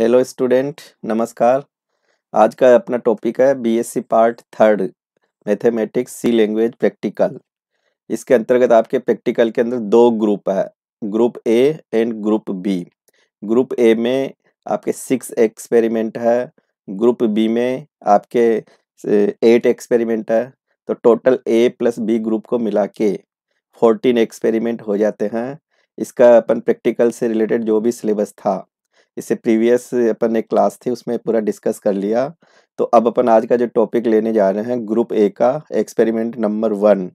Hello student नमस्कार आज का अपना टॉपिक है BSc part third mathematics C language practical इसके अंतर्गत आपके प्रैक्टिकल के अंदर दो ग्रुप है group A and group B group A में आपके सिक्स एक्सपेरिमेंट है ग्रुप बी में आपके एट एक्सपेरिमेंट है तो total A plus B group को मिला के फोर्टीन एक्सपेरिमेंट हो जाते हैं इसका अपन प्रैक्टिकल से रिलेटेड जो भी सिलेबस था इससे प्रीवियस अपन एक क्लास थी उसमें पूरा डिस्कस कर लिया तो अब अपन आज का जो टॉपिक लेने जा रहे हैं ग्रुप ए का एक्सपेरिमेंट नंबर वन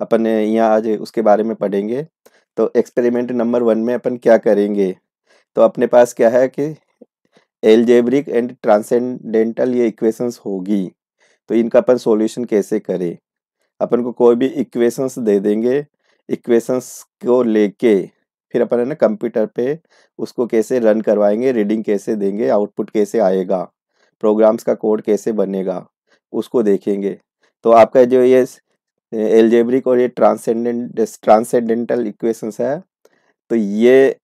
अपन यहाँ आज उसके बारे में पढ़ेंगे तो एक्सपेरिमेंट नंबर वन में अपन क्या करेंगे तो अपने पास क्या है कि एलजेब्रिक एंड ट्रांसेंडेंटल ये इक्वेशंस होगी तो इनका अपन सॉल्यूशन कैसे करें अपन को कोई भी इक्वेशंस दे देंगे इक्वेशंस को लेके फिर अपन है ना कंप्यूटर पे उसको कैसे रन करवाएंगे रीडिंग कैसे देंगे आउटपुट कैसे आएगा प्रोग्राम्स का कोड कैसे बनेगा उसको देखेंगे तो आपका जो ये एलजेब्रिक और ये ट्रांसेंडेंट ट्रांसेंडेंटल इक्वेशंस है तो ये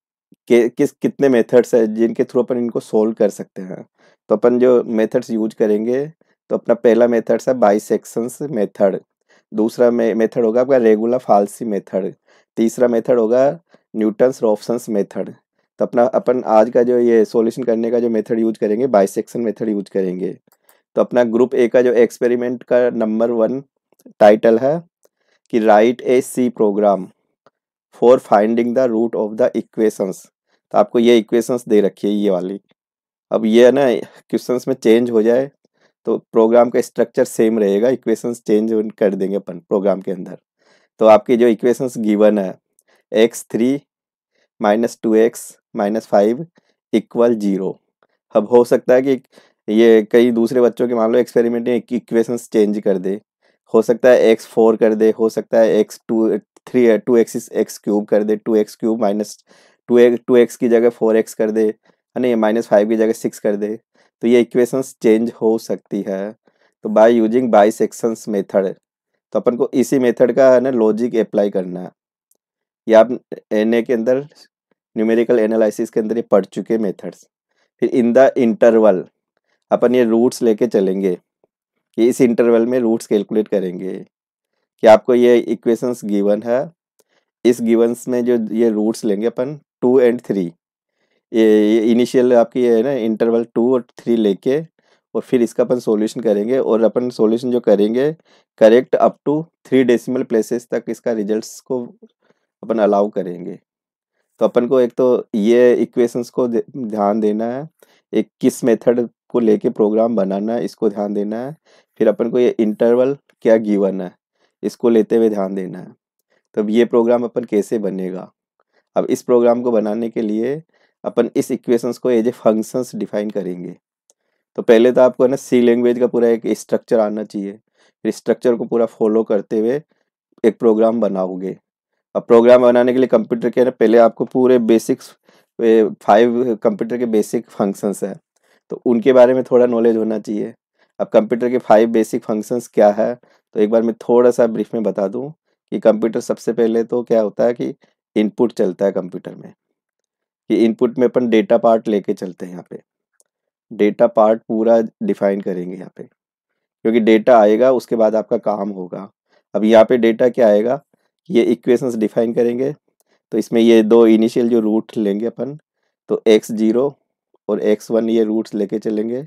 के, किस कितने मेथड्स है जिनके थ्रू अपन इनको सोल्व कर सकते हैं तो अपन जो मेथड्स यूज करेंगे तो अपना पहला मेथड्स है बाई सेक्शंस मेथड दूसरा मेथड होगा आपका रेगुलर फालसी मेथड तीसरा मेथड होगा न्यूटन्स रॉफसन्स मेथड तो अपना अपन आज का जो ये सॉल्यूशन करने का जो मेथड यूज करेंगे बाइसेक्शन मेथड यूज करेंगे तो अपना ग्रुप ए का जो एक्सपेरिमेंट का नंबर वन टाइटल है कि write a C program for finding the root of the equations तो आपको ये इक्वेशंस दे रखी है ये वाली अब ये है ना क्वेश्चन में चेंज हो जाए तो प्रोग्राम का स्ट्रक्चर सेम रहेगा इक्वेशंस चेंज कर देंगे अपन प्रोग्राम के अंदर तो आपकी जो इक्वेशंस गिवन है x three minus two x minus five equal zero अब हो सकता है कि ये कई दूसरे बच्चों के मान लो एक्सपेरिमेंट में इक्वेशन चेंज कर दे हो सकता है एक्स फोर कर दे हो सकता है x two three two x x cube कर दे two x cube minus two x two x की जगह फोर एक्स कर दे है ना ये माइनस फाइव की जगह सिक्स कर दे तो ये इक्वेशंस चेंज हो सकती है तो by using bisections method तो अपन को इसी मेथड का है ना लॉजिक अप्लाई करना है ये आप एन के अंदर न्यूमेरिकल एनालिसिस के अंदर ये पढ़ चुके मेथड्स फिर इन द इंटरवल अपन ये रूट्स लेके चलेंगे कि इस इंटरवल में रूट्स कैलकुलेट करेंगे कि आपको ये इक्वेशंस गिवन है इस गिवंस में जो ये रूट्स लेंगे अपन टू एंड थ्री ये इनिशियल आपकी ये है ना इंटरवल टू और थ्री लेके और फिर इसका अपन सॉल्यूशन करेंगे और अपन सॉल्यूशन जो करेंगे correct up to three decimal places तक इसका रिजल्ट्स को अपन अलाउ करेंगे तो अपन को एक तो ये इक्वेशंस को ध्यान देना है एक किस मेथड को लेके प्रोग्राम बनाना है इसको ध्यान देना है फिर अपन को ये इंटरवल क्या गिवन है इसको लेते हुए ध्यान देना है तब ये प्रोग्राम अपन कैसे बनेगा अब इस प्रोग्राम को बनाने के लिए अपन इस इक्वेशंस को एज ए फंक्शंस डिफाइन करेंगे तो पहले तो आपको है ना सी लैंग्वेज का पूरा एक स्ट्रक्चर आना चाहिए फिर स्ट्रक्चर को पूरा फॉलो करते हुए एक प्रोग्राम बनाओगे अब प्रोग्राम बनाने के लिए कंप्यूटर के पहले आपको पूरे बेसिक्स फाइव कंप्यूटर के बेसिक फंक्शंस हैं तो उनके बारे में थोड़ा नॉलेज होना चाहिए अब कंप्यूटर के फाइव बेसिक फंक्शंस क्या है तो एक बार मैं थोड़ा सा ब्रीफ में बता दूँ कि कंप्यूटर सबसे पहले तो क्या होता है कि इनपुट चलता है कंप्यूटर में कि इनपुट में अपन डेटा पार्ट लेके चलते हैं यहाँ पे डेटा पार्ट पूरा डिफाइन करेंगे यहाँ पे क्योंकि डेटा आएगा उसके बाद आपका काम होगा अब यहाँ पे डेटा क्या आएगा ये इक्वेशंस डिफाइन करेंगे तो इसमें ये दो इनिशियल जो रूट लेंगे अपन तो एक्स जीरो और एक्स वन ये रूट्स लेके चलेंगे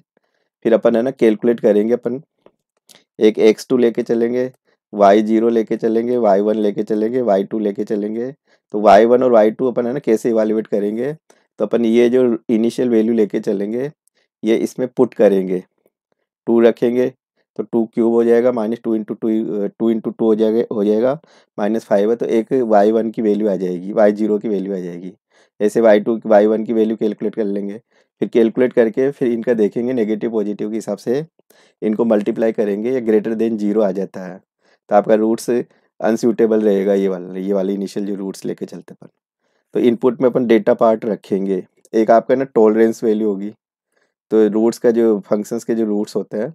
फिर अपन है ना कैलकुलेट करेंगे अपन एक एक्स टू लेके चलेंगे वाई जीरो लेके चलेंगे वाई वन लेके चलेंगे वाई टू लेके चलेंगे तो वाई वन और वाई टू अपन है ना कैसे इवालुएट करेंगे तो अपन ये जो इनिशियल वैल्यू लेके चलेंगे ये इसमें पुट करेंगे टू रखेंगे तो टू क्यूब हो जाएगा minus two into two two into two हो जाएगा हो जाएगा माइनस फाइव है तो एक वाई वन की वैल्यू आ जाएगी वाई जीरो की वैल्यू आ जाएगी ऐसे वाई टू वाई वन की वैल्यू कैलकुलेट कर लेंगे फिर कैलकुलेट करके फिर इनका देखेंगे नेगेटिव पॉजिटिव के हिसाब से इनको मल्टीप्लाई करेंगे या ग्रेटर देन जीरो आ जाता है तो आपका रूट्स अनसूटेबल रहेगा ये वाला ये वाले इनिशियल जो रूट्स लेके चलते अपन तो इनपुट में अपन डेटा पार्ट रखेंगे एक आपका ना टॉलरेंस वैल्यू होगी तो रूट्स का जो फंक्शंस के जो रूट्स होते हैं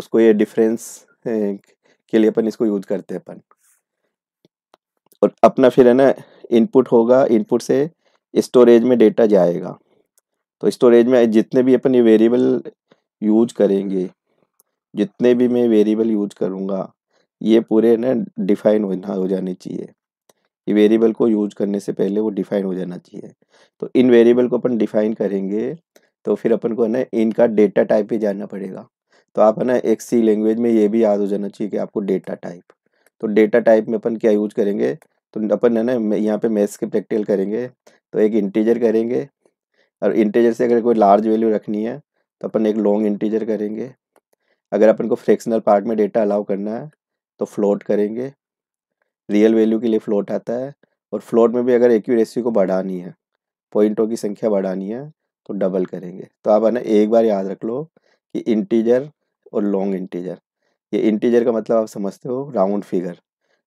उसको ये डिफरेंस के लिए अपन इसको यूज करते हैं अपन और अपना फिर है ना इनपुट होगा इनपुट से स्टोरेज में डेटा जाएगा तो स्टोरेज में जितने भी अपन ये वेरिएबल यूज करेंगे जितने भी मैं वेरिएबल यूज करूँगा ये पूरे ना डिफाइन होना हो जाने चाहिए ये वेरिएबल को यूज करने से पहले वो डिफाइन हो जाना चाहिए तो इन वेरिएबल को अपन डिफाइन करेंगे तो फिर अपन को है ना इनका डेटा टाइप पे जाना पड़ेगा तो आप है ना एक सी लैंग्वेज में ये भी याद हो जाना चाहिए कि आपको डेटा टाइप तो डेटा टाइप में अपन क्या यूज करेंगे तो अपन है ना यहाँ पे मैथ्स के प्रैक्टिकल करेंगे तो एक इंटीजर करेंगे और इंटीजर से अगर कोई लार्ज वैल्यू रखनी है तो अपन एक लॉन्ग इंटीजर करेंगे अगर अपन को फ्रैक्शनल पार्ट में डेटा अलाउ करना है तो फ्लोट करेंगे रियल वैल्यू के लिए फ्लोट आता है और फ्लोट में भी अगर एक्यूरेसी को बढ़ानी है पॉइंटों की संख्या बढ़ानी है तो डबल करेंगे तो आप है ना एक बार याद रख लो कि इंटीजर और लॉन्ग इंटीजर ये इंटीजर का मतलब आप समझते हो राउंड फिगर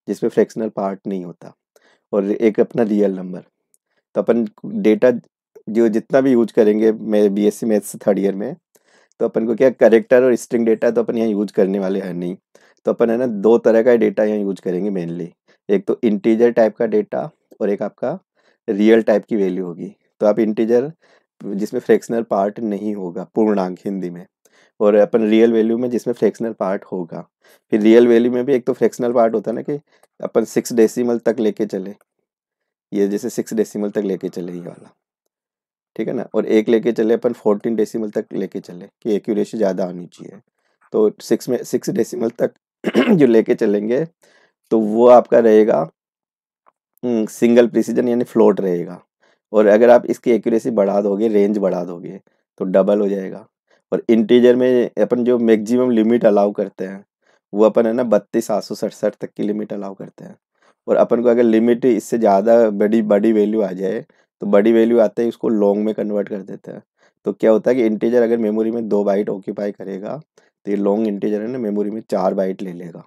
जिसमें फ्रैक्शनल पार्ट नहीं होता और एक अपना रियल नंबर तो अपन डेटा जो जितना भी यूज करेंगे मैं B S C maths third year में तो अपन को क्या करेक्टर और स्ट्रिंग डेटा तो अपन यहाँ यूज करने वाले हैं नहीं तो अपन है ना दो तरह का डेटा यहाँ यूज करेंगे मेनली एक तो इंटीजर टाइप का डेटा और एक आपका रियल टाइप की वैल्यू होगी तो आप इंटीजर जिसमें फ्रैक्शनल पार्ट नहीं होगा पूर्णांक हिंदी में और अपन रियल वैल्यू में जिसमें फ्रैक्शनल पार्ट होगा फिर रियल वैल्यू में भी एक तो फ्रैक्शनल पार्ट होता है ना कि अपन सिक्स डेसिमल तक लेके चले ये जैसे सिक्स डेसिमल तक लेके चले ये वाला ठीक है ना और एक लेके चले अपन फोर्टीन डेसिमल तक लेके चले कि एक्यूरेसी ज़्यादा आनी चाहिए तो सिक्स में सिक्स डेसीमल तक जो लेके चलेंगे तो वो आपका रहेगा सिंगल हम्म, प्रिसीजन यानी फ्लोट रहेगा और अगर आप इसकी एक्यूरेसी बढ़ा दोगे रेंज बढ़ा दोगे तो डबल हो जाएगा और इंटीजर में अपन जो मैक्सिमम लिमिट अलाउ करते हैं वो अपन है ना बत्तीस आठ सौ सड़सठ तक की लिमिट अलाउ करते हैं और अपन को अगर लिमिट इससे ज़्यादा बड़ी बड़ी वैल्यू आ जाए तो बड़ी वैल्यू आते ही उसको लॉन्ग में कन्वर्ट कर देते हैं तो क्या होता है कि इंटीजर अगर मेमोरी में दो बाइट ऑक्यूपाई करेगा तो ये लॉन्ग इंटीजर है ना मेमोरी में चार बाइट ले लेगा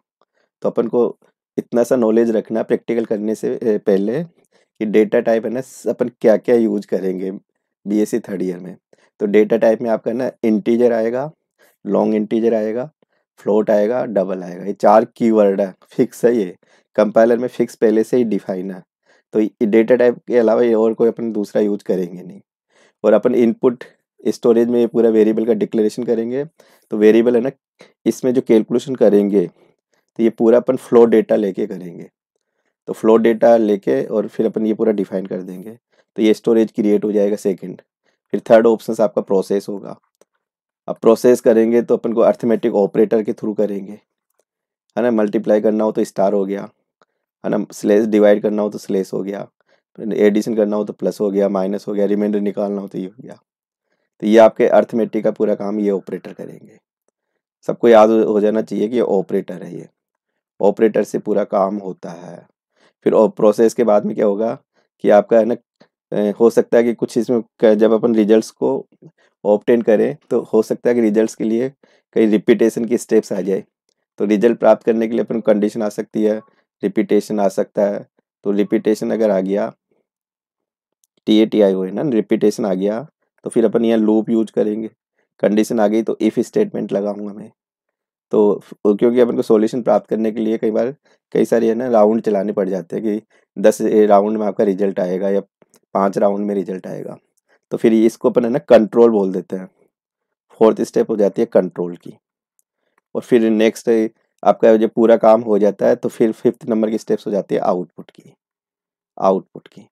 तो अपन को इतना सा नॉलेज रखना प्रैक्टिकल करने से पहले कि डेटा टाइप है ना अपन क्या क्या यूज करेंगे B S C third year में तो डेटा टाइप में आपका ना इंटीजर आएगा लॉन्ग इंटीजर आएगा फ्लोट आएगा डबल आएगा ये चार कीवर्ड है फिक्स है ये कंपाइलर में फिक्स पहले से ही डिफाइन है तो डेटा टाइप के अलावा ये और कोई अपन दूसरा यूज करेंगे नहीं और अपन इनपुट स्टोरेज में ये पूरा वेरिएबल का डिक्लेरेशन करेंगे तो वेरिएबल है ना इसमें जो कैलकुलेशन करेंगे तो ये पूरा अपन फ्लो डेटा लेके करेंगे तो फ्लो डेटा लेके और फिर अपन ये पूरा डिफाइन कर देंगे तो ये स्टोरेज क्रिएट हो जाएगा सेकंड फिर थर्ड ऑप्शन आपका प्रोसेस होगा अब प्रोसेस करेंगे तो अपन को अर्थमेटिक ऑपरेटर के थ्रू करेंगे है ना मल्टीप्लाई करना हो तो स्टार हो गया है ना स्लेस डिवाइड करना हो तो स्लेस हो गया एडिशन करना हो तो प्लस हो गया माइनस हो गया रिमाइंडर निकालना हो तो ये हो गया तो ये आपके अर्थमेटिक का पूरा काम ये ऑपरेटर करेंगे सबको याद हो जाना चाहिए कि ये ऑपरेटर है ये ऑपरेटर से पूरा काम होता है फिर प्रोसेस के बाद में क्या होगा कि आपका है ना हो सकता है कि कुछ इसमें जब अपन रिजल्ट्स को ऑप्टेन करें, तो हो सकता है कि रिजल्ट्स के लिए कई रिपीटेशन की स्टेप्स आ जाए। तो रिजल्ट प्राप्त करने के लिए अपन कंडीशन आ सकती है, रिपीटेशन आ सकता है। तो रिपीटेशन अगर आ गया टी-ए-टी-आई हुए ना रिपीटेशन आ गया, तो फिर अपन यहाँ लूप यूज़ करेंगे। कंडीशन आ गई तो इफ स्टेटमेंट लगाऊंगा मैं। तो क्योंकि अपन को सॉल्यूशन प्राप्त करने के लिए कई बार कई सारे है ना राउंड चलाने पड़ जाते हैं कि दस राउंड में आपका रिजल्ट आएगा या पाँच राउंड में रिजल्ट आएगा तो फिर इसको अपन है ना कंट्रोल बोल देते हैं फोर्थ स्टेप हो जाती है कंट्रोल की और फिर नेक्स्ट आपका जब पूरा काम हो जाता है तो फिर फिफ्थ नंबर की स्टेप्स हो जाती है आउटपुट की आउटपुट की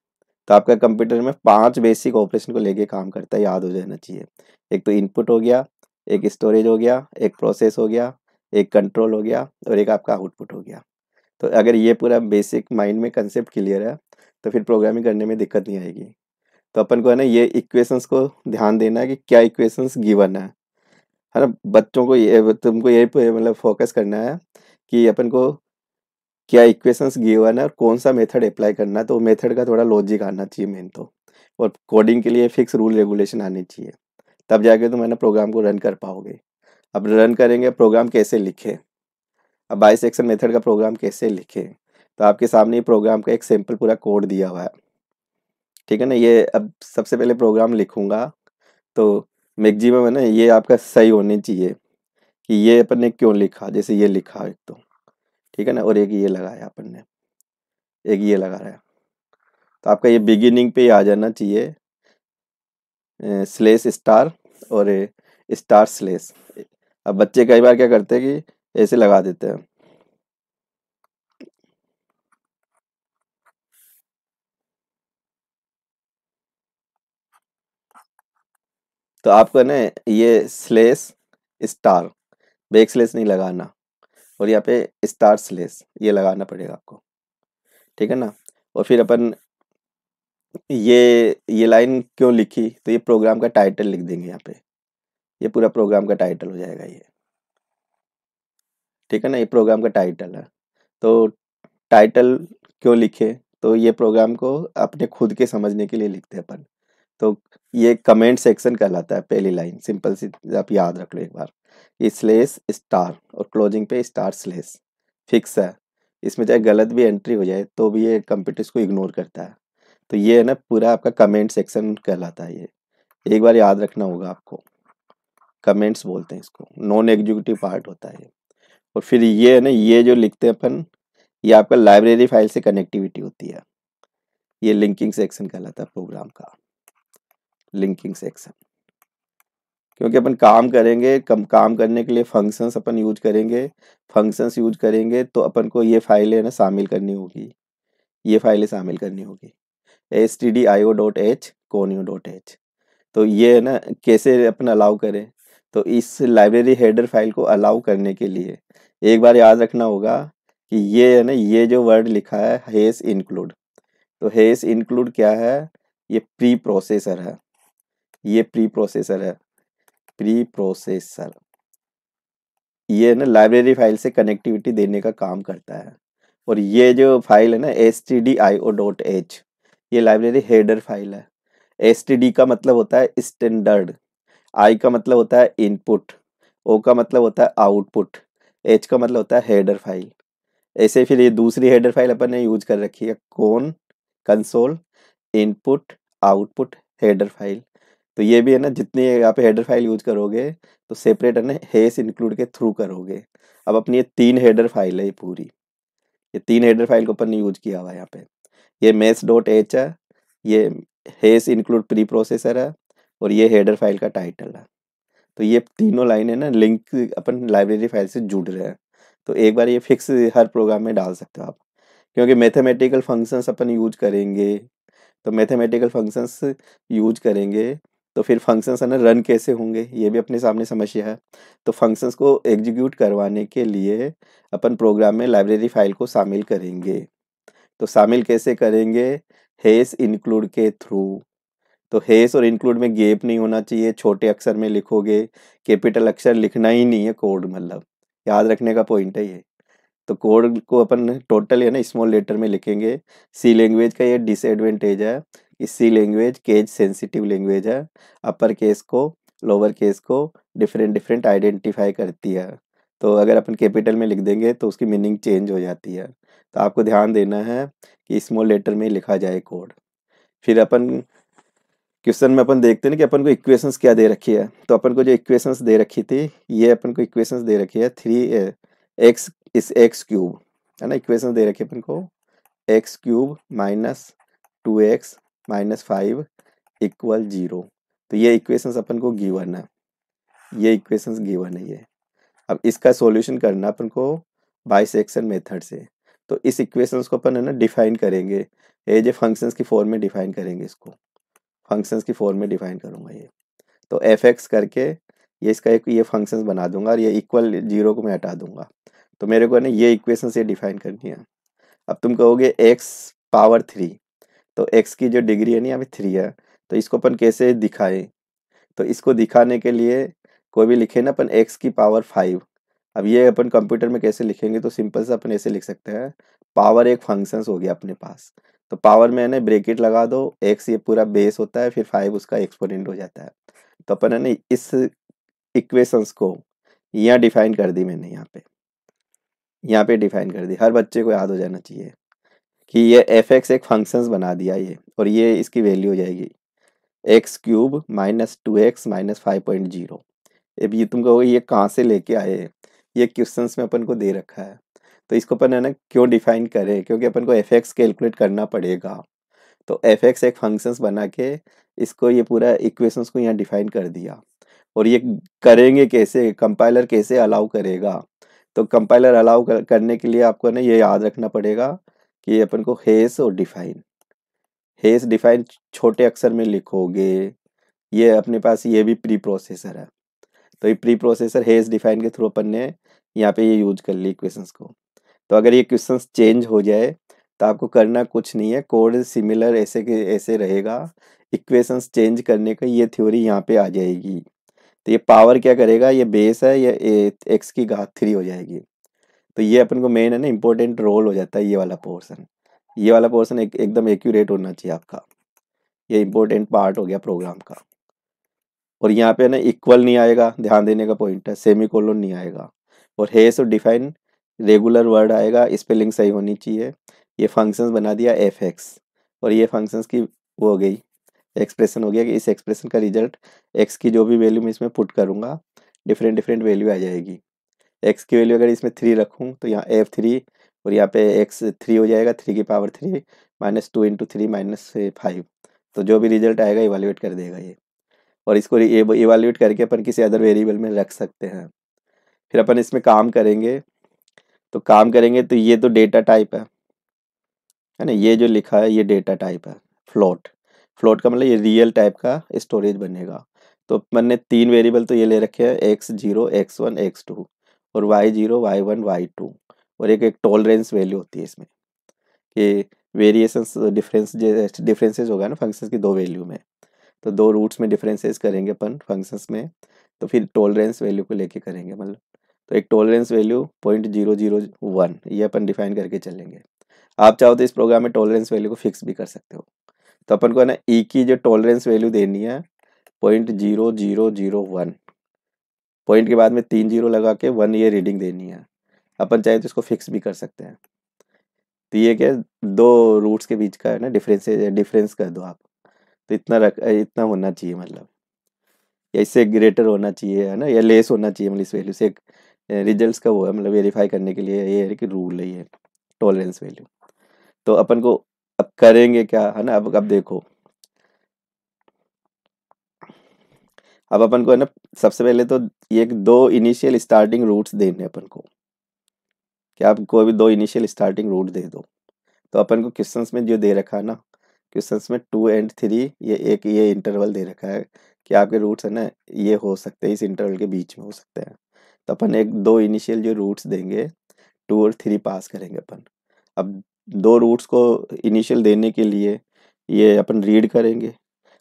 तो आपका कंप्यूटर में पांच बेसिक ऑपरेशन को लेके काम करता है याद हो जाना चाहिए एक तो इनपुट हो गया एक स्टोरेज हो गया एक प्रोसेस हो गया एक कंट्रोल हो गया और एक आपका आउटपुट हो गया तो अगर ये पूरा बेसिक माइंड में कंसेप्ट क्लियर है तो फिर प्रोग्रामिंग करने में दिक्कत नहीं आएगी तो अपन को है ना ये इक्वेशंस को ध्यान देना है कि क्या इक्वेशंस गिवन है है ना बच्चों को ये तुमको यही मतलब फोकस करना है कि अपन को क्या इक्वेशंस गिवन है और कौन सा मेथड अप्लाई करना है तो मेथड का थोड़ा लॉजिक आना चाहिए मेन तो और कोडिंग के लिए फिक्स रूल रेगुलेशन आनी चाहिए तब जाके तुम है ना प्रोग्राम को रन कर पाओगे अब रन करेंगे प्रोग्राम कैसे लिखे अब बाई सेक्शन मेथड का प्रोग्राम कैसे लिखे तो आपके सामने प्रोग्राम का एक सिंपल पूरा कोड दिया हुआ है ठीक है ना ये अब सबसे पहले प्रोग्राम लिखूँगा तो मैगजीम है ना ये आपका सही होनी चाहिए कि ये अपन ने क्यों लिखा जैसे ये लिखा एक तो ठीक है ना और एक ये लगाया अपन ने एक ये लगा रहा है तो आपका ये बिगिनिंग पे आ जाना चाहिए स्लेस स्टार और स्टार स्लेस अब बच्चे कई बार क्या करते हैं कि ऐसे लगा देते हैं तो आपको ना ये स्लेस स्टार बेक स्लेस नहीं लगाना और यहाँ पे स्टार स्लेस ये लगाना पड़ेगा आपको ठीक है ना और फिर अपन ये ये लाइन क्यों लिखी तो ये प्रोग्राम का टाइटल लिख देंगे यहाँ पे ये पूरा प्रोग्राम का टाइटल हो जाएगा ये ठीक है ना ये प्रोग्राम का टाइटल है तो टाइटल क्यों लिखे तो ये प्रोग्राम को अपने खुद के समझने के लिए लिखते हैं अपन तो ये कमेंट सेक्शन कहलाता है पहली लाइन सिंपल सी आप याद रख लो एक बार ये स्लेस स्टार और क्लोजिंग पे स्टार स्लेस फिक्स है इसमें चाहे गलत भी एंट्री हो जाए तो भी ये कंप्यूटर्स को इग्नोर करता है तो ये है ना पूरा आपका कमेंट सेक्शन कहलाता है ये एक बार याद रखना होगा आपको कमेंट्स बोलते हैं इसको नॉन एग्जीक्यूटिव पार्ट होता है और फिर ये है ना ये जो लिखते हैं अपन ये आपका लाइब्रेरी फाइल से कनेक्टिविटी होती है ये लिंकिंग सेक्शन कहलाता है प्रोग्राम का लिंकिंग सेक्शन क्योंकि अपन काम करेंगे कम काम करने के लिए फंक्शंस अपन यूज करेंगे फंक्शंस यूज करेंगे तो अपन को ये फाइलें ना शामिल करनी होगी ये फाइलें शामिल करनी होगी S T D I O dot H conio dot H तो ये है ना कैसे अपन अलाउ करें तो इस लाइब्रेरी हेडर फाइल को अलाउ करने के लिए एक बार याद रखना होगा कि ये है ना ये जो वर्ड लिखा है हेस इंक्लूड तो हेस इंक्लूड क्या है ये प्री प्रोसेसर है ये प्री प्रोसेसर है प्री प्रोसेसर ये ना लाइब्रेरी फाइल से कनेक्टिविटी देने का काम करता है और ये जो फाइल है ना S T D I O dot H ये लाइब्रेरी हेडर फाइल है एस टी डी का मतलब होता है स्टैंडर्ड आई का मतलब होता है इनपुट ओ का मतलब होता है आउटपुट एच का मतलब होता है हेडर फाइल ऐसे फिर ये दूसरी हेडर फाइल अपन ने यूज कर रखी है कौन console input output header file तो ये भी है ना जितनी यहाँ पे हेडर फाइल यूज करोगे तो सेपरेट है ना हेस इंक्लूड के थ्रू करोगे अब अपनी ये तीन हेडर फाइल है ये पूरी ये तीन हेडर फाइल को अपन ने यूज किया हुआ यहाँ पे ये मेस डॉट एच है ये हेस इंक्लूड प्री प्रोसेसर है और ये हेडर फाइल का टाइटल है तो ये तीनों लाइन है ना लिंक अपन लाइब्रेरी फाइल से जुड़ रहे हैं तो एक बार ये फिक्स हर प्रोग्राम में डाल सकते हो आप क्योंकि मैथमेटिकल फंक्शंस अपन यूज करेंगे तो मैथमेटिकल फंक्शंस यूज करेंगे तो फिर फंक्शंस है ना रन कैसे होंगे ये भी अपने सामने समस्या है तो फंक्शंस को एग्जीक्यूट करवाने के लिए अपन प्रोग्राम में लाइब्रेरी फाइल को शामिल करेंगे तो शामिल कैसे करेंगे हेस इंक्लूड के थ्रू तो हेस और इंक्लूड में गेप नहीं होना चाहिए छोटे अक्षर में लिखोगे कैपिटल अक्षर लिखना ही नहीं है कोड मतलब याद रखने का पॉइंट है ये तो कोड को अपन टोटल है ना स्मॉल लेटर में लिखेंगे सी लैंग्वेज का ये डिसएडवांटेज है इसी लैंग्वेज केज सेंसिटिव लैंग्वेज है अपर केस को लोअर केस को डिफरेंट डिफरेंट आइडेंटिफाई करती है तो अगर अपन कैपिटल में लिख देंगे तो उसकी मीनिंग चेंज हो जाती है तो आपको ध्यान देना है कि स्मॉल लेटर में लिखा जाए कोड फिर अपन क्वेश्चन में अपन देखते हैं कि अपन को इक्वेशंस क्या दे रखी है तो अपन को जो इक्वेशंस दे रखी थी ये अपन को इक्वेशंस दे रखी है थ्री एक्स इस एक्स क्यूब है ना इक्वेशन दे रखी है अपन को X cube minus two x minus five equal zero तो ये इक्वेशंस अपन को गिवन है ये इक्वेशंस गिवन है ये अब इसका सॉल्यूशन करना अपन को बाई सेक्शन मेथड से तो इस इक्वेशंस को अपन है ना डिफाइन करेंगे ये जो फंक्शंस की फॉर्म में डिफाइन करेंगे इसको फंक्शंस की फॉर्म में डिफाइन करूँगा ये तो एफ एक्स करके ये इसका एक ये फंक्शंस बना दूंगा और ये इक्वल जीरो को मैं हटा दूंगा तो मेरे को है ना ये इक्वेशन से डिफाइन करनी है अब तुम कहोगे एक्स पावर थ्री तो एक्स की जो डिग्री है ना यहाँ थ्री है तो इसको अपन कैसे दिखाए तो इसको दिखाने के लिए कोई भी लिखे ना अपन एक्स की पावर फाइव अब ये अपन कंप्यूटर में कैसे लिखेंगे तो सिंपल से अपन ऐसे लिख सकते हैं पावर एक फंक्शन हो गया अपने पास तो पावर में है ना ब्रेकेट लगा दो एक्स ये पूरा बेस होता है फिर फाइव उसका एक्सपोनेंट हो जाता है तो अपन है ना इस इक्वेशंस को यहाँ डिफाइन कर दी मैंने यहाँ पे यहाँ पे डिफाइन कर दी हर बच्चे को याद हो जाना चाहिए कि ये एफ एक्स एक फंक्शन बना दिया ये और ये इसकी वैल्यू हो जाएगी X cube minus two x minus five point zero अब ये तुम कहोगे ये कहाँ से लेके आए ये क्वेश्चन में अपन को दे रखा है तो इसको अपन है ना क्यों डिफाइन करें क्योंकि अपन को एफ एक्स कैलकुलेट करना पड़ेगा तो एफ एक्स एक फंक्शंस बना के इसको ये पूरा इक्वेशंस को यहाँ डिफाइन कर दिया और ये करेंगे कैसे कंपाइलर कैसे अलाउ करेगा तो कंपाइलर अलाउ करने के लिए आपको ना ये याद रखना पड़ेगा कि अपन को हेस और डिफाइन हेस डिफाइन छोटे अक्षर में लिखोगे ये अपने पास ये भी प्री प्रोसेसर है तो ये प्री प्रोसेसर हेस डिफाइन के थ्रू अपन ने यहाँ पे ये यूज कर ली क्वेश्चंस को तो अगर ये क्वेश्चंस चेंज हो जाए तो आपको करना कुछ नहीं है कोड सिमिलर ऐसे के ऐसे रहेगा इक्वेशंस चेंज करने का ये थ्योरी यहाँ पे आ जाएगी तो ये पावर क्या करेगा ये बेस है या एक्स की घात थ्री हो जाएगी तो ये अपन को मेन है ना इम्पोर्टेंट रोल हो जाता है ये वाला पोर्सन ये वाला पोर्सन एक एकदम एक्यूरेट होना चाहिए आपका ये इम्पोर्टेंट पार्ट हो गया प्रोग्राम का और यहाँ पे ना इक्वल नहीं आएगा ध्यान देने का पॉइंट है सेमी कोलोन नहीं आएगा और hash define regular word आएगा स्पेलिंग सही होनी चाहिए ये फंक्शंस बना दिया एफ एक्स और ये फंक्शंस की वो हो गई एक्सप्रेशन हो गया कि इस एक्सप्रेशन का रिजल्ट एक्स की जो भी वैल्यू मैं इसमें पुट करूँगा डिफरेंट डिफरेंट वैल्यू आ जाएगी एक्स की वैल्यू अगर इसमें थ्री रखूँ तो यहाँ एफ थ्री और यहाँ पे एक्स थ्री हो जाएगा थ्री की power three minus two into three minus five तो जो भी रिजल्ट आएगा इवालुएट कर देगा ये और इसको इवालुएट करके अपन किसी अदर वेरिएबल में रख सकते हैं फिर अपन इसमें काम करेंगे तो काम करेंगे तो ये तो डेटा टाइप है है ना ये जो लिखा है ये डेटा टाइप है फ्लोट फ्लोट का मतलब ये रियल टाइप का स्टोरेज बनेगा तो मैंने तीन वेरिएबल तो ये ले रखे हैं X zero X one X two और Y zero Y one Y two और एक एक टॉलरेंस वैल्यू होती है इसमें कि वेरिएशंस डिफरेंस डिफरेंसेस होगा ना फंक्शंस की दो वैल्यू में तो दो रूट्स में डिफरेंसेस करेंगे अपन फंक्शंस में तो फिर टॉलरेंस वैल्यू को लेके करेंगे मतलब तो एक tolerance value point zero zero one ये अपन डिफाइन करके चलेंगे आप चाहो तो इस प्रोग्राम में टॉलरेंस वैल्यू को फिक्स भी कर सकते हो तो अपन को है ना ई e की जो टॉलरेंस वैल्यू देनी है point zero zero zero one point के बाद में तीन जीरो लगा के वन ये रीडिंग देनी है अपन चाहे तो इसको फिक्स भी कर सकते हैं तो ये क्या दो रूट्स के बीच का है ना डिफरेंस डिफरेंस कर दो आप तो इतना रख इतना होना चाहिए मतलब या इससे ग्रेटर होना चाहिए है ना या लेस होना चाहिए मतलब इस वैल्यू से एक रिजल्ट का वो है मतलब वेरीफाई करने के लिए ये है कि रूल है ये टॉलरेंस वैल्यू तो अपन को अब करेंगे क्या है ना अब अब देखो अब अपन को है ना सबसे पहले तो ये दो इनिशियल स्टार्टिंग रूट्स देने अपन को क्या आप कोई भी दो इनिशियल स्टार्टिंग रूट दे दो तो अपन को क्वेश्चन में जो दे रखा है ना क्वेश्चन में टू एंड थ्री ये एक ये इंटरवल दे रखा है कि आपके रूट्स है ना ये हो सकते हैं इस इंटरवल के बीच में हो सकते हैं तो अपन एक दो इनिशियल जो रूट्स देंगे टू और थ्री पास करेंगे अपन अब दो रूट्स को इनिशियल देने के लिए ये अपन रीड करेंगे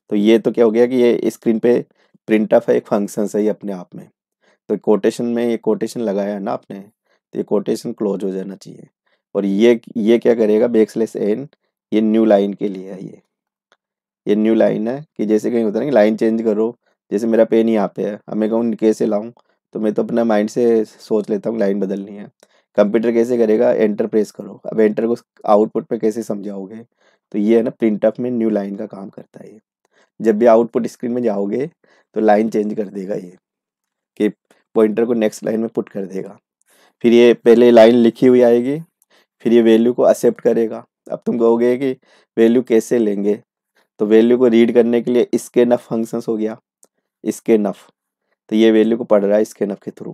तो ये तो क्या हो गया कि ये स्क्रीन पे प्रिंट ऑफ है एक फंक्शन है ये अपने आप में तो कोटेशन में ये कोटेशन लगाया है ना आपने तो ये कोटेशन क्लोज हो जाना चाहिए और ये ये क्या करेगा बेक्सलेस एन ये न्यू लाइन के लिए है ये ये न्यू लाइन है कि जैसे कहीं होता है ना लाइन चेंज करो जैसे मेरा पेन यहाँ पे है अब मैं कहूँ कैसे लाऊँ तो मैं तो अपना माइंड से सोच लेता हूँ लाइन बदलनी है कंप्यूटर कैसे करेगा एंटर प्रेस करो अब एंटर को आउटपुट पे कैसे समझाओगे तो ये है ना प्रिंट में न्यू लाइन का काम करता है ये जब भी आउटपुट स्क्रीन में जाओगे तो लाइन चेंज कर देगा ये कि पॉइंटर को नेक्स्ट लाइन में पुट कर देगा फिर ये पहले लाइन लिखी हुई आएगी फिर ये वैल्यू को एक्सेप्ट करेगा अब तुम कहोगे कि वैल्यू कैसे लेंगे तो वैल्यू को रीड करने के लिए इसके नफ फंक्शंस हो गया इसके नफ तो ये वैल्यू को पढ़ रहा है इसके नफ के थ्रू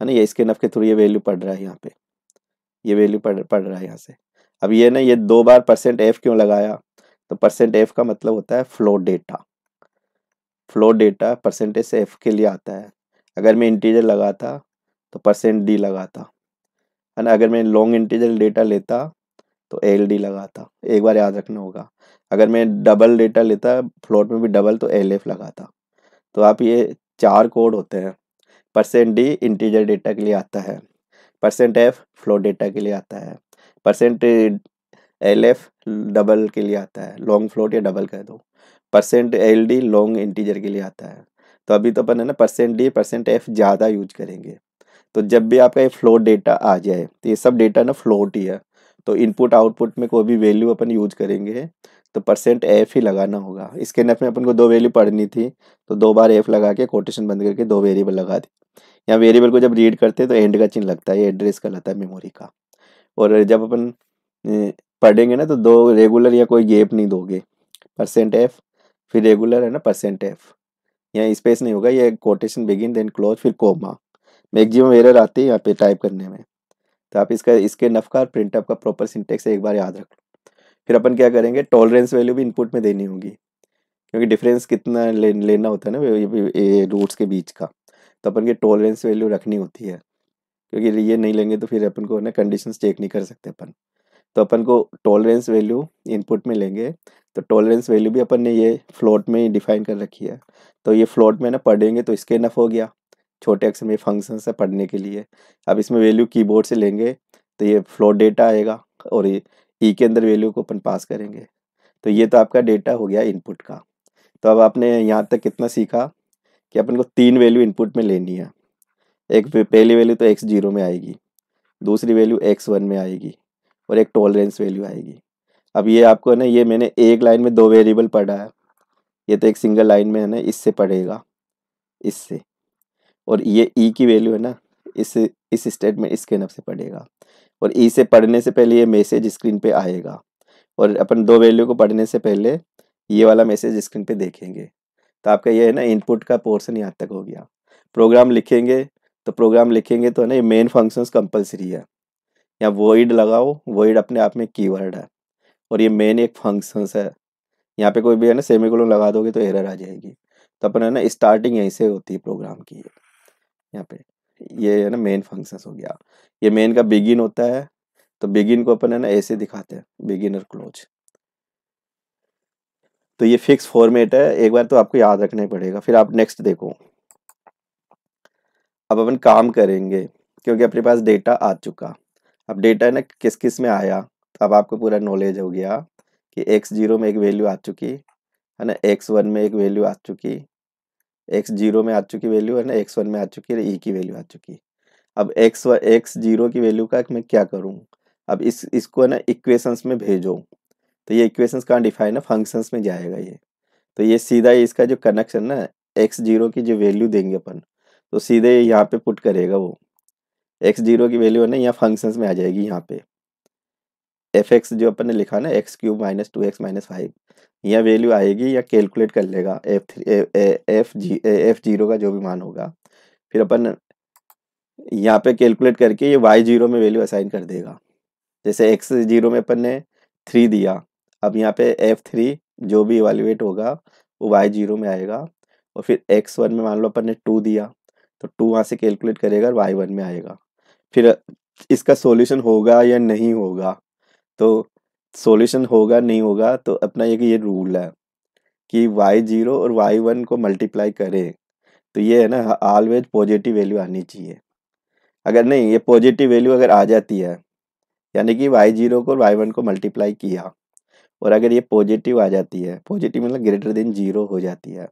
है ना ये इसके नफ के थ्रू ये वैल्यू पढ़ रहा है यहाँ पे ये वैल्यू पढ़ पढ़ रहा है यहाँ से अब ये ना ये दो बार परसेंट एफ क्यों लगाया तो परसेंट एफ का मतलब होता है float data float data percentage से एफ के लिए आता है अगर मैं इंटीजर लगाता तो परसेंट डी लगाता है ना अगर मैं लॉन्ग इंटीजर डेटा लेता तो एल डी लगाता एक बार याद रखना होगा अगर मैं डबल डेटा लेता फ्लोट में भी डबल तो एल एफ लगाता तो आप ये चार कोड होते हैं परसेंट डी इंटीजर डेटा के लिए आता है परसेंट एफ फ्लो डेटा के लिए आता है परसेंट एल एफ डबल के लिए आता है लॉन्ग फ्लोट या डबल कह दो percent L D long integer के लिए आता है तो अभी तो अपन है ना परसेंट डी परसेंट एफ ज़्यादा यूज करेंगे तो जब भी आपका ये फ्लोट डेटा आ जाए तो ये सब डेटा ना फ्लोट ही है तो इनपुट आउटपुट में कोई भी वैल्यू अपन यूज करेंगे तो परसेंट एफ ही लगाना होगा इसके नफ में अपन को दो वैल्यू पढ़नी थी तो दो बार एफ लगा के कोटेशन बंद करके दो वेरिएबल लगा दी यहाँ वेरिएबल को जब रीड करते हैं तो एंड का चिन्ह लगता है ये एड्रेस का लगता है मेमोरी का और जब अपन पढ़ेंगे ना तो दो रेगुलर या कोई गेप नहीं दोगे परसेंट एफ फिर रेगुलर है ना परसेंट एफ यहाँ स्पेस नहीं होगा ये कोटेशन बिगिन देन क्लोज फिर कोमा मैगजिम एरर आती है यहाँ पे टाइप करने में तो आप इसका इसके नफकार प्रिंट का प्रॉपर सिंटेक्स एक बार याद रख लो फिर अपन क्या करेंगे टॉलरेंस वैल्यू भी इनपुट में देनी होगी क्योंकि डिफरेंस कितना ले, लेना होता है ना रूट्स के बीच का तो अपन की टॉलरेंस वैल्यू रखनी होती है क्योंकि ये नहीं लेंगे तो फिर अपन को ना कंडीशंस चेक नहीं कर सकते अपन तो अपन को टॉलरेंस वैल्यू इनपुट में लेंगे तो टॉलरेंस वैल्यू भी अपन ने ये फ्लोट में ही डिफाइन कर रखी है तो ये फ्लोट में ना पढ़ेंगे तो इसके नफ हो गया छोटे अक्सर में फंक्शन से पढ़ने के लिए अब इसमें वैल्यू कीबोर्ड से लेंगे तो ये फ्लोट डेटा आएगा और ये ई e के अंदर वैल्यू को अपन पास करेंगे तो ये तो आपका डेटा हो गया इनपुट का तो अब आपने यहाँ तक कितना सीखा कि अपन को तीन वैल्यू इनपुट में लेनी है एक पहली वैल्यू तो एक्स जीरो में आएगी दूसरी वैल्यू एक्स वन में आएगी और एक टॉलरेंस वैल्यू आएगी अब ये आपको है ना ये मैंने एक लाइन में दो वेरिएबल पढ़ा है ये तो एक सिंगल लाइन में है ना इससे पढ़ेगा इससे और ये ई e की वैल्यू है ना इस इस स्टेटमेंट इसके नफ से पढ़ेगा और ई e से पढ़ने से पहले ये मैसेज स्क्रीन पे आएगा और अपन दो वैल्यू को पढ़ने से पहले ये वाला मैसेज स्क्रीन पे देखेंगे तो आपका ये है ना इनपुट का पोर्सन यहाँ तक हो गया प्रोग्राम लिखेंगे तो प्रोग्राम लिखेंगे तो है ना ये मेन फंक्शंस कंपलसरी है या वर्ड लगाओ वर्ड अपने आप में कीवर्ड है और ये मेन एक फंक्शंस है यहाँ पे कोई भी है ना सेमी कोलन लगा दोगे तो एरर आ जाएगी तो अपन है ना स्टार्टिंग यहीं से होती है प्रोग्राम की यहाँ पे ये है ना मेन फंक्शंस हो गया ये मेन का बिगिन होता है तो बिगिन को अपन है ना ऐसे दिखाते हैं बिगिन और क्लोज तो ये फिक्स फॉर्मेट है एक बार तो आपको याद रखना पड़ेगा फिर आप नेक्स्ट देखो अब अपन काम करेंगे क्योंकि अपने पास डेटा आ चुका अब डेटा ना किस किस में आया तो अब आपको पूरा नॉलेज हो गया कि एक्स जीरो में एक वैल्यू आ चुकी है ना एक्स वन में एक वैल्यू आ चुकी एक्स जीरो में आ चुकी वैल्यू है ना एक्स वन में आ चुकी है ई e की वैल्यू आ चुकी अब एक्स वन एक्स जीरो की वैल्यू का मैं क्या करूँ अब इस इसको ना इक्वेशंस में भेजो तो ये इक्वेशंस कहाँ डिफाइन है फंक्शंस में जाएगा ये तो ये सीधा इसका जो कनेक्शन ना एक्स जीरो की जो वैल्यू देंगे अपन तो सीधे यहाँ पे पुट करेगा वो एक्स जीरो की वैल्यू है ना यहाँ फंक्शन में आ जाएगी यहाँ पे एफ एक्स जो अपन ने लिखा ना X cube minus two x minus five यहाँ वैल्यू आएगी या कैलकुलेट कर लेगा F three F G F zero का जो भी मान होगा फिर अपन यहाँ पे कैलकुलेट करके ये वाई जीरो में वैल्यू असाइन कर देगा जैसे एक्स जीरो में अपन ने थ्री दिया अब यहाँ पे एफ थ्री जो भी इवेल्युएट होगा वो वाई जीरो में आएगा और फिर एक्स वन में मान लो अपन ने टू दिया तो टू वहाँ से कैलकुलेट करेगा और वाई वन में आएगा फिर इसका सॉल्यूशन होगा या नहीं होगा तो सॉल्यूशन होगा नहीं होगा तो अपना एक ये रूल है कि वाई जीरो और वाई वन को मल्टीप्लाई करें तो ये है ना ऑलवेज पॉजिटिव वैल्यू आनी चाहिए अगर नहीं ये पॉजिटिव वैल्यू अगर आ जाती है यानी कि वाई जीरो को वाई वन को मल्टीप्लाई किया और अगर ये पॉजिटिव आ जाती है पॉजिटिव मतलब ग्रेटर देन जीरो हो जाती है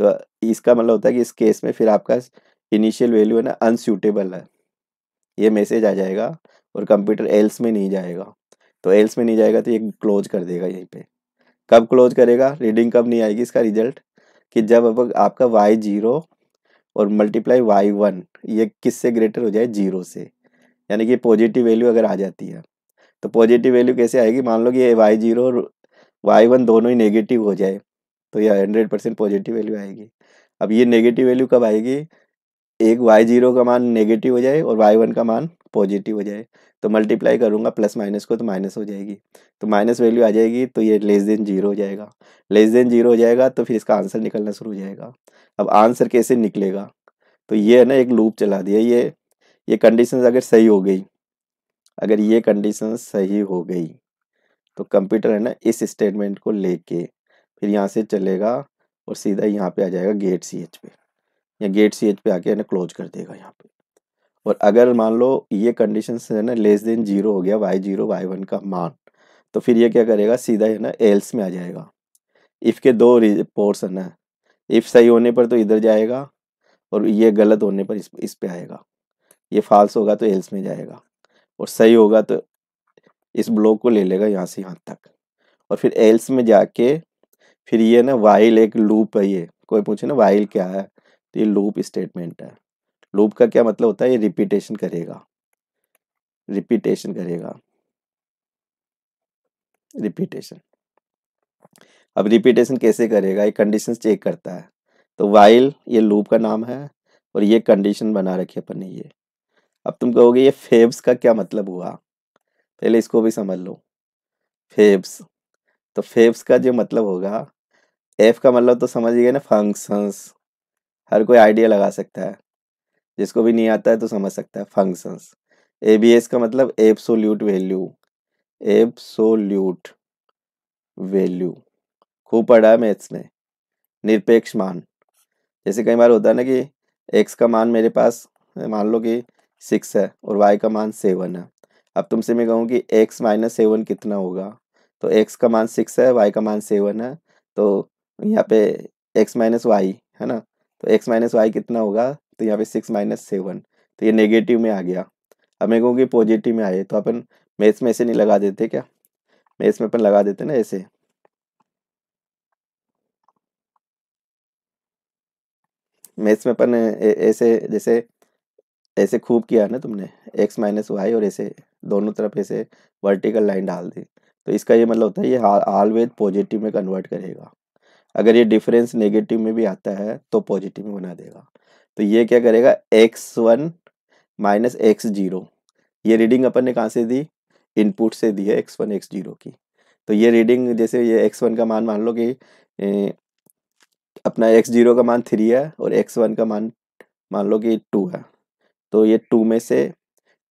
तो इसका मतलब होता है कि इस केस में फिर आपका इनिशियल वैल्यू है ना अनसूटेबल है ये मैसेज आ जाएगा और कंप्यूटर एल्स में नहीं जाएगा तो एल्स में नहीं जाएगा तो ये क्लोज कर देगा यहीं पे कब क्लोज करेगा रीडिंग कब नहीं आएगी इसका रिजल्ट कि जब अब आपका वाई जीरो और मल्टीप्लाई वाई वन ये किस से ग्रेटर हो जाए जीरो से यानी कि पॉजिटिव वैल्यू अगर आ जाती है तो पॉजिटिव वैल्यू कैसे आएगी मान लो कि ये वाई जीरो और वाई वन दोनों ही नेगेटिव हो जाए तो यह हंड्रेड परसेंट पॉजिटिव वैल्यू आएगी अब ये नेगेटिव वैल्यू कब आएगी एक वाई जीरो का मान नेगेटिव हो जाए और वाई वन का मान पॉजिटिव हो जाए तो मल्टीप्लाई करूँगा प्लस माइनस को तो माइनस हो जाएगी तो माइनस वैल्यू आ जाएगी तो ये लेस देन जीरो हो जाएगा लेस देन जीरो हो जाएगा तो फिर इसका आंसर निकलना शुरू हो जाएगा अब आंसर कैसे निकलेगा तो ये है ना एक लूप चला दिया ये ये कंडीशन अगर सही हो गई अगर ये कंडीशन सही हो गई तो कंप्यूटर है ना इस स्टेटमेंट को लेके फिर यहाँ से चलेगा और सीधा यहाँ पे आ जाएगा गेट सी एच पे या गेट सी एच पे आके है ना क्लोज कर देगा यहाँ पे और अगर मान लो ये कंडीशन है ना लेस देन जीरो हो गया वाई जीरो वाई वन का मान तो फिर ये क्या करेगा सीधा है ना एल्स में आ जाएगा इफ़ के दो पोर्सन है इफ़ सही होने पर तो इधर जाएगा और ये गलत होने पर इस इस पर आएगा ये फाल्स होगा तो एल्स में जाएगा और सही होगा तो इस ब्लॉक को ले लेगा यहाँ से यहाँ तक और फिर एल्स में जाके फिर ये ना वाइल एक लूप है ये कोई पूछे ना वाइल क्या है तो ये लूप स्टेटमेंट है लूप का क्या मतलब होता है ये रिपीटेशन करेगा रिपीटेशन करेगा रिपीटेशन अब रिपीटेशन कैसे करेगा ये कंडीशन चेक करता है तो वाइल ये लूप का नाम है और ये कंडीशन बना रखी अपन ने ये अब तुम कहोगे ये फेब्स का क्या मतलब हुआ पहले इसको भी समझ लो फेब्स तो फेब्स का जो मतलब होगा एफ का मतलब तो समझिएगा ना फंक्शंस हर कोई आइडिया लगा सकता है जिसको भी नहीं आता है तो समझ सकता है फंक्शंस ए बी एस का मतलब एब्सोल्यूट वैल्यू एब्सोल्यूट वैल्यू खूब पढ़ा है मैथ्स में निरपेक्ष मान जैसे कई बार होता है ना कि एक्स का मान मेरे पास मान लो कि सिक्स है और वाई का मान सेवन है अब तुमसे मैं कहूँ कि एक्स माइनस सेवन कितना होगा तो एक्स का मान सिक्स है वाई का मान सेवन है तो यहाँ पे एक्स माइनस वाई है ना तो एक्स माइनस वाई कितना होगा तो यहाँ पे सिक्स माइनस सेवन तो ये नेगेटिव में आ गया अब मैं कहूँगी पॉजिटिव में आए तो अपन मैथ्स में ऐसे नहीं लगा देते क्या मैथ्स में अपन लगा देते ना ऐसे मैथ्स में अपन ऐसे जैसे ऐसे खूब किया ना तुमने एक्स माइनस वाई और ऐसे दोनों तरफ ऐसे वर्टिकल लाइन डाल दी तो इसका ये मतलब होता है ये ऑलवेज पॉजिटिव में कन्वर्ट करेगा अगर ये डिफरेंस नेगेटिव में भी आता है तो पॉजिटिव में बना देगा तो ये क्या करेगा X one minus X zero ये रीडिंग अपन ने कहाँ से दी इनपुट से दी है एक्स वन एक्स जीरो की तो ये रीडिंग जैसे ये एक्स वन का मान मान लो कि अपना एक्स जीरो का मान थ्री है और एक्स वन का मान मान लो कि टू है तो ये टू में से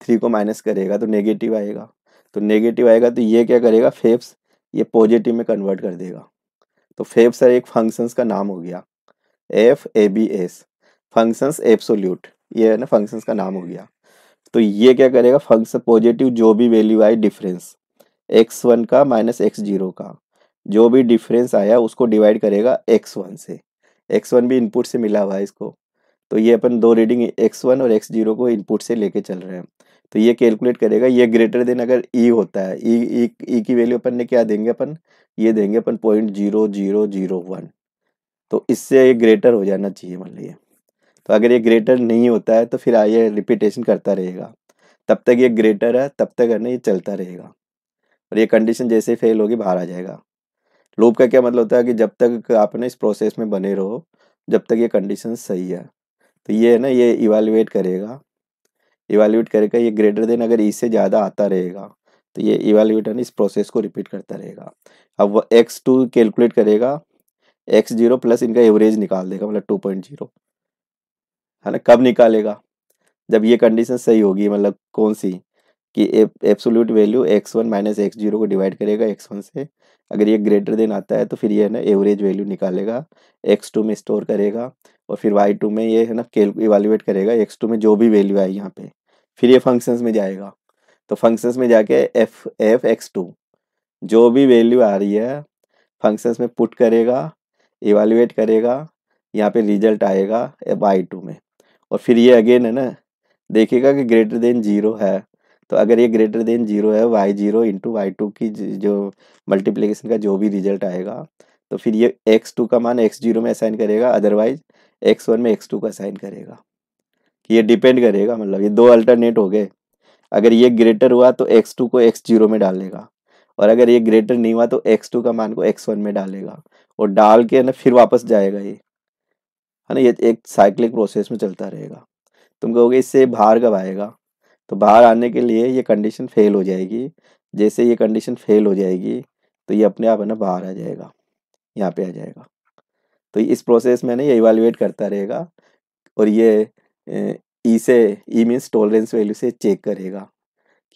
थ्री को माइनस करेगा तो नेगेटिव आएगा तो नेगेटिव आएगा तो ये क्या करेगा फेप्स ये पॉजिटिव में कन्वर्ट कर देगा तो फेब सर एक फंक्शंस का नाम हो गया F A B S functions absolute ये है ना फंक्शंस का नाम हो गया तो ये क्या करेगा फंक्शन पॉजिटिव जो भी वैल्यू आए डिफरेंस एक्स वन का माइनस एक्स जीरो का जो भी डिफरेंस आया उसको डिवाइड करेगा एक्स वन से एक्स वन भी इनपुट से मिला हुआ है इसको तो ये अपन दो रीडिंग एक्स वन और एक्स जीरो को इनपुट से लेके चल रहे हैं तो ये कैलकुलेट करेगा ये ग्रेटर देन अगर ई e होता है E e, E e, e, की वैल्यू अपन ने क्या देंगे अपन ये देंगे अपन point zero zero zero one तो इससे ये ग्रेटर हो जाना चाहिए मान लीजिए तो अगर ये ग्रेटर नहीं होता है तो फिर ये रिपीटेशन करता रहेगा तब तक ये ग्रेटर है तब तक है ना ये चलता रहेगा और ये कंडीशन जैसे फेल होगी बाहर आ जाएगा लूप का क्या मतलब होता है कि जब तक आप ना इस प्रोसेस में बने रहो जब तक ये कंडीशन सही है तो ये है ना ये इवेलुएट करेगा इवेल्यूट करेगा ये ग्रेटर देन अगर इससे e ज़्यादा आता रहेगा तो ये इवेल्यूएटर इस प्रोसेस को रिपीट करता रहेगा अब वो एक्स टू कैलकुलेट करेगा एक्स जीरो प्लस इनका एवरेज निकाल देगा मतलब टू पॉइंट जीरो है ना कब निकालेगा जब ये कंडीशन सही होगी मतलब कौन सी कि absolute value X one minus X zero को डिवाइड करेगा एक्स वन से अगर ये ग्रेटर देन आता है तो फिर ये है ना एवरेज वैल्यू निकालेगा एक्स टू में स्टोर करेगा और फिर वाई टू में ये है ना कैल इवाल्यूएट करेगा एक्स टू में जो भी वैल्यू आई यहाँ पे फिर ये फंक्शंस में जाएगा तो फंक्शंस में जाके एफ एफ एक्स टू जो भी वैल्यू आ रही है फंक्शंस में पुट करेगा इवाल्यूएट करेगा यहाँ पर रिजल्ट आएगा वाई टू में और फिर ये अगेन है ना देखेगा कि ग्रेटर देन जीरो है तो अगर ये ग्रेटर देन जीरो है Y zero into Y two की जो मल्टीप्लीकेशन का जो भी रिजल्ट आएगा तो फिर ये एक्स टू का मान एक्स जीरो में असाइन करेगा अदरवाइज एक्स वन में एक्स टू का असाइन करेगा कि ये डिपेंड करेगा मतलब ये दो अल्टरनेट हो गए अगर ये ग्रेटर हुआ तो एक्स टू को एक्स जीरो में डालेगा और अगर ये ग्रेटर नहीं हुआ तो एक्स टू का मान को एक्स वन में डालेगा और डाल के ना फिर वापस जाएगा ये है ना ये एक साइक्लिक प्रोसेस में चलता रहेगा तुम कहोगे इससे बाहर कब आएगा तो बाहर आने के लिए ये कंडीशन फेल हो जाएगी जैसे ये कंडीशन फेल हो जाएगी तो ये अपने आप है ना बाहर आ जाएगा यहाँ पे आ जाएगा तो इस प्रोसेस में ना ये इवेलुएट करता रहेगा और ये ई e से ई मीन्स टॉलरेंस वैल्यू से चेक करेगा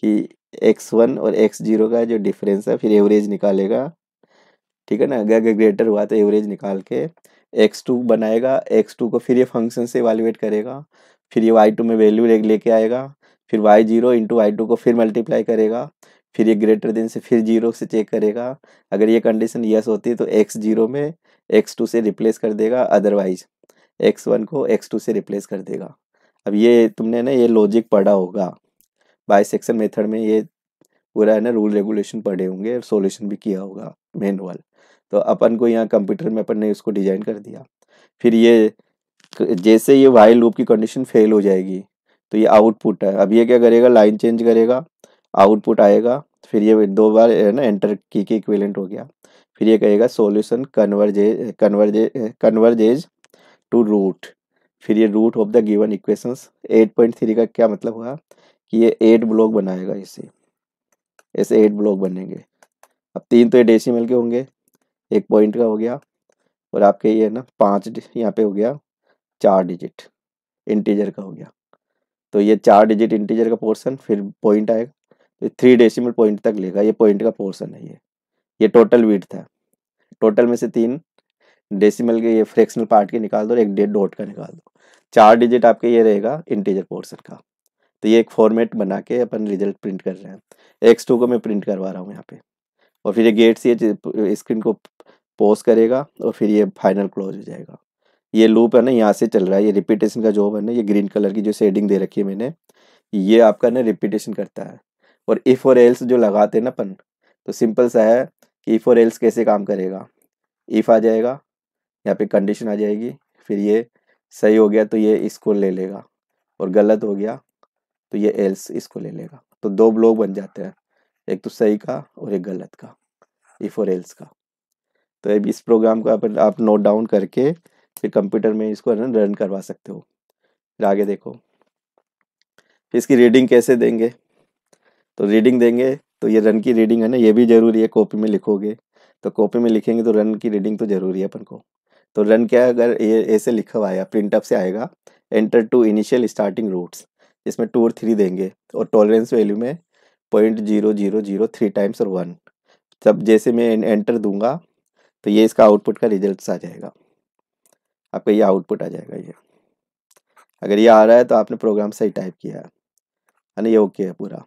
कि एक्स वन और एक्स जीरो का जो डिफरेंस है फिर एवरेज निकालेगा ठीक है ना अगर अगर ग्रेटर हुआ तो एवरेज निकाल के एक्स टू बनाएगा एक्स टू को फिर ये फंक्शन से इवेलुएट करेगा फिर ये वाई टू में वैल्यू लेके आएगा फिर Y zero into Y two को फिर मल्टीप्लाई करेगा फिर ये ग्रेटर देन से फिर जीरो से चेक करेगा अगर ये कंडीशन यस होती है तो एक्स जीरो में एक्स टू से रिप्लेस कर देगा अदरवाइज एक्स वन को एक्स टू से रिप्लेस कर देगा अब ये तुमने ना ये लॉजिक पढ़ा होगा बाई सेक्शन मेथड में ये पूरा है ना रूल रेगुलेशन पढ़े होंगे और सोल्यूशन भी किया होगा मैनुअल तो अपन को यहाँ कंप्यूटर में अपन ने उसको डिजाइन कर दिया फिर ये जैसे ये वाइल लूप की कंडीशन फेल हो जाएगी तो ये आउटपुट है अब ये क्या करेगा लाइन चेंज करेगा आउटपुट आएगा फिर ये दो बार है ना एंटर की के इक्विलेंट हो गया फिर ये कहेगा solution converges converge converges to root फिर ये root of the given equations 8.3 का क्या मतलब हुआ कि ये एट ब्लॉक बनाएगा इसे ऐसे एट ब्लॉक बनेंगे अब तीन तो ये डेसिमल के होंगे एक पॉइंट का हो गया और आपके ये है ना पाँच यहाँ पे हो गया चार डिजिट इंटीजर का हो गया तो ये चार डिजिट इंटीजर का पोर्सन फिर पॉइंट आएगा तो थ्री डेसिमल पॉइंट तक लेगा ये पॉइंट का पोर्सन है ये ये टोटल वीट था टोटल में से तीन डेसिमल के ये फ्रैक्शनल पार्ट के निकाल दो और एक डेट डॉट का निकाल दो चार डिजिट आपके ये रहेगा इंटीजर पोर्सन का तो ये एक फॉर्मेट बना के अपन रिजल्ट प्रिंट कर रहे हैं एक्स टू को मैं प्रिंट करवा रहा हूँ यहाँ पे और फिर ये गेट से स्क्रीन को पोज करेगा और फिर ये फाइनल क्लोज हो जाएगा ये लूप है ना यहाँ से चल रहा है ये रिपीटेशन का जॉब है ना ये ग्रीन कलर की जो शेडिंग दे रखी है मैंने ये आपका ना रिपीटेशन करता है और इफ़ और एल्स जो लगाते हैं ना अपन तो सिंपल सा है कि इफ़ और एल्स कैसे काम करेगा इफ़ आ जाएगा यहाँ पे कंडीशन आ जाएगी फिर ये सही हो गया तो ये इसको ले लेगा और गलत हो गया तो ये एल्स इसको ले लेगा तो दो ब्लॉक बन जाते हैं एक तो सही का और एक गलत का इफ़ और एल्स का तो अब इस प्रोग्राम को आप, आप नोट डाउन करके फिर कंप्यूटर में इसको रन करवा सकते हो आगे देखो इसकी रीडिंग कैसे देंगे तो रीडिंग देंगे तो ये रन की रीडिंग है ना ये भी ज़रूरी है कॉपी में लिखोगे तो कॉपी में लिखेंगे तो रन की रीडिंग तो ज़रूरी है अपन को तो रन क्या है अगर ये ऐसे लिखा हुआ है प्रिंट से आएगा enter two initial starting roots इसमें टू और थ्री देंगे और टॉलरेंस वैल्यू में point zero zero zero three times और वन तब जैसे मैं एंटर दूंगा तो ये इसका आउटपुट का रिजल्ट आ जाएगा आपका ये आउटपुट आ जाएगा ये अगर ये आ रहा है तो आपने प्रोग्राम सही टाइप किया है यानी ये ओके है पूरा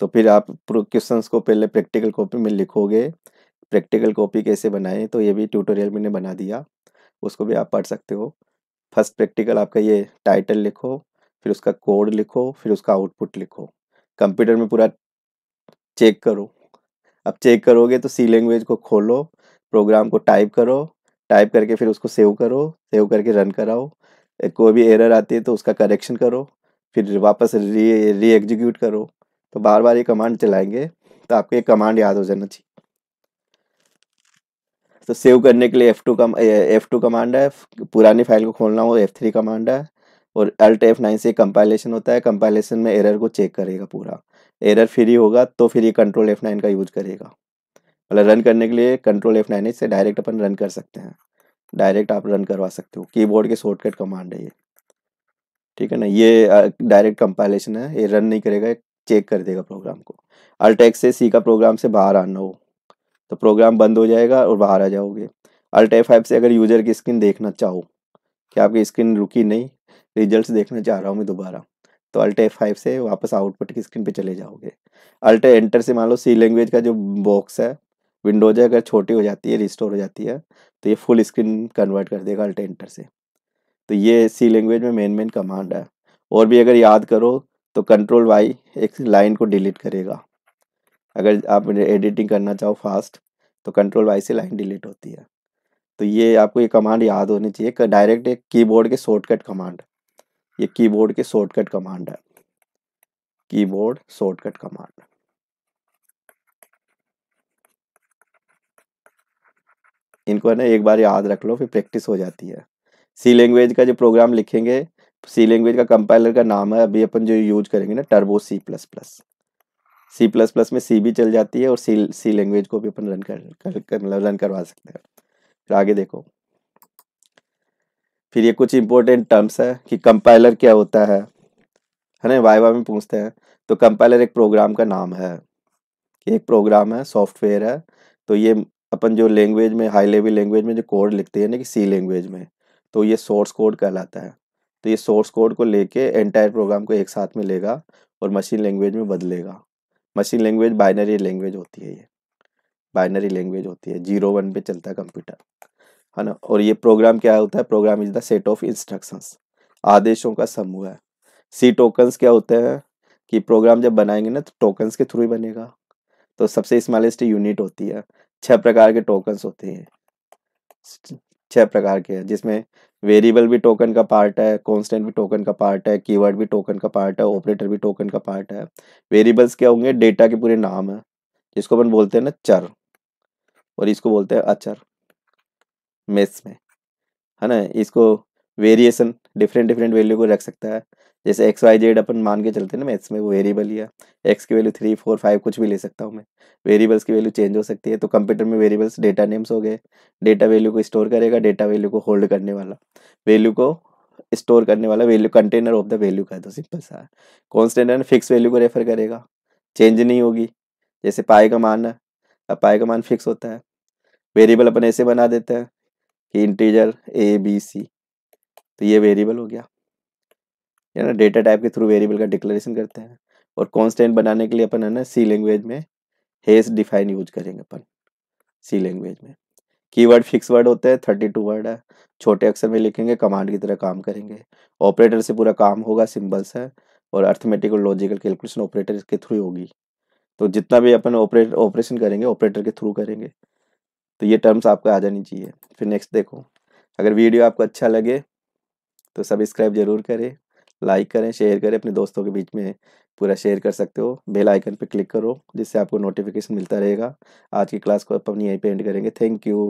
तो फिर आप क्वेश्चंस को पहले प्रैक्टिकल कॉपी में लिखोगे प्रैक्टिकल कॉपी कैसे बनाएं तो ये भी ट्यूटोरियल मैंने बना दिया उसको भी आप पढ़ सकते हो फर्स्ट प्रैक्टिकल आपका ये टाइटल लिखो फिर उसका कोड लिखो फिर उसका आउटपुट लिखो कंप्यूटर में पूरा चेक करो अब चेक करोगे तो सी लैंग्वेज को खोलो प्रोग्राम को टाइप करो टाइप करके फिर उसको सेव करो सेव करके रन कराओ कोई भी एरर आती है तो उसका करेक्शन करो फिर वापस री री एग्जीक्यूट करो तो बार बार ये कमांड चलाएंगे तो आपको ये कमांड याद हो जाना चाहिए तो सेव करने के लिए एफ़ टू कम एफ़ टू कमांड है पुरानी फाइल को खोलना हो एफ़ थ्री कमांड है और अल्ट एफ नाइन से कंपाइलेशन होता है कंपाइलेशन में एरर को चेक करेगा पूरा एरर फ्री होगा तो फिर ये कंट्रोल एफ नाइन का यूज करेगा मतलब रन करने के लिए कंट्रोल एफ नाइन से डायरेक्ट अपन रन कर सकते हैं डायरेक्ट आप रन करवा सकते हो कीबोर्ड के शॉर्टकट कमांड है ये ठीक है ना ये डायरेक्ट कंपाइलेशन है ये रन नहीं करेगा चेक कर देगा प्रोग्राम को अल्टेक्स से सी का प्रोग्राम से बाहर आना हो तो प्रोग्राम बंद हो जाएगा और बाहर आ जाओगे अल्ट फाइव से अगर यूजर की स्क्रीन देखना चाहो कि आपकी स्क्रीन रुकी नहीं रिजल्ट्स देखना चाह रहा हूँ मैं दोबारा तो अल्ट फाइव से वापस आउटपुट की स्क्रीन पे चले जाओगे अल्ट एंटर से मान लो सी लैंग्वेज का जो बॉक्स है विंडोज अगर छोटी हो जाती है रिस्टोर हो जाती है तो ये फुल स्क्रीन कन्वर्ट कर देगा एंटर से तो ये सी लैंग्वेज में मेन मेन कमांड है और भी अगर याद करो तो कंट्रोल वाई एक लाइन को डिलीट करेगा अगर आप एडिटिंग करना चाहो फास्ट तो कंट्रोल वाई से लाइन डिलीट होती है तो ये आपको ये कमांड याद होनी चाहिए डायरेक्ट एक कीबोर्ड के शॉर्टकट कमांड ये कीबोर्ड के शॉर्टकट कमांड है कीबोर्ड शॉर्टकट कमांड इनको है ना एक बार याद रख लो फिर प्रैक्टिस हो जाती है सी लैंग्वेज का जो प्रोग्राम लिखेंगे सी लैंग्वेज का कंपाइलर का नाम है अभी अपन जो यूज करेंगे ना turbo C plus plus C plus plus में सी भी चल जाती है और सी सी लैंग्वेज को भी अपन रन कर, कर मतलब रन करवा सकते हैं फिर आगे देखो फिर ये कुछ इंपॉर्टेंट टर्म्स है कि कंपाइलर क्या होता है है ना वाइवा में पूछते हैं तो कंपाइलर एक प्रोग्राम का नाम है एक प्रोग्राम है सॉफ्टवेयर है तो ये अपन जो लैंग्वेज में हाई लेवल लैंग्वेज में जो कोड लिखते हैं ना कि सी लैंग्वेज में तो ये सोर्स कोड कहलाता है तो ये सोर्स कोड को लेके एंटायर प्रोग्राम को एक साथ में लेगा और मशीन लैंग्वेज में बदलेगा मशीन लैंग्वेज बाइनरी लैंग्वेज होती है ये बाइनरी लैंग्वेज होती है जीरो वन पे चलता है कंप्यूटर है ना और ये प्रोग्राम क्या होता है program is the set of instructions आदेशों का समूह है सी टोकन्स क्या होते हैं कि प्रोग्राम जब बनाएंगे ना तो टोकन्स के थ्रू ही बनेगा तो सबसे स्मॉलेस्ट यूनिट होती है छह प्रकार के टोकन्स होते हैं छह प्रकार के जिसमें वेरिएबल भी टोकन का पार्ट है कॉन्स्टेंट भी टोकन का पार्ट है कीवर्ड भी टोकन का पार्ट है ऑपरेटर भी टोकन का पार्ट है वेरिएबल्स क्या होंगे डेटा के पूरे नाम है जिसको अपन बोलते हैं ना चर और इसको बोलते हैं अचर मेस में है ना इसको वेरिएशन डिफरेंट डिफरेंट वैल्यू को रख सकता है जैसे एक्स वाई जेड अपन मान के चलते ना मैथ्स में वो वेरिएबल ही है एक्स की वैल्यू थ्री फोर फाइव कुछ भी ले सकता हूँ मैं वेरिएबल्स की वैल्यू चेंज हो सकती है तो कंप्यूटर में वेरिएबल्स डेटा नेम्स हो गए डेटा वैल्यू को स्टोर करेगा डेटा वैल्यू को होल्ड करने वाला वैल्यू को स्टोर करने वाला value container of the value का तो सिंपल सा कॉन्स्टेंट फिक्स वैल्यू को रेफर करेगा चेंज नहीं होगी जैसे पाए का मान है अब पाए का मान फिक्स होता है वेरिएबल अपन ऐसे बना देते हैं कि इंटीजर ए बी सी तो ये वेरिएबल हो गया है ना डेटा टाइप के थ्रू वेरिएबल का डिक्लेरेशन करते हैं और कॉन्स्टेंट बनाने के लिए अपन है ना सी लैंग्वेज में हेस डिफाइन यूज करेंगे अपन सी लैंग्वेज में कीवर्ड फिक्स वर्ड होते हैं थर्टी टू वर्ड है छोटे अक्षर में लिखेंगे कमांड की तरह काम करेंगे ऑपरेटर से पूरा काम होगा सिंबल्स है और अर्थमेटिक और लॉजिकल कैलकुलेशन ऑपरेटर के थ्रू होगी तो जितना भी अपन ऑपरेट ऑपरेशन करेंगे ऑपरेटर के थ्रू करेंगे तो ये टर्म्स आपको आ जानी चाहिए फिर नेक्स्ट देखो अगर वीडियो आपको अच्छा लगे तो सब्सक्राइब ज़रूर करें लाइक करें शेयर करें अपने दोस्तों के बीच में पूरा शेयर कर सकते हो बेल आइकन पर क्लिक करो जिससे आपको नोटिफिकेशन मिलता रहेगा आज की क्लास को अपनी यहीं पे एंड करेंगे थैंक यू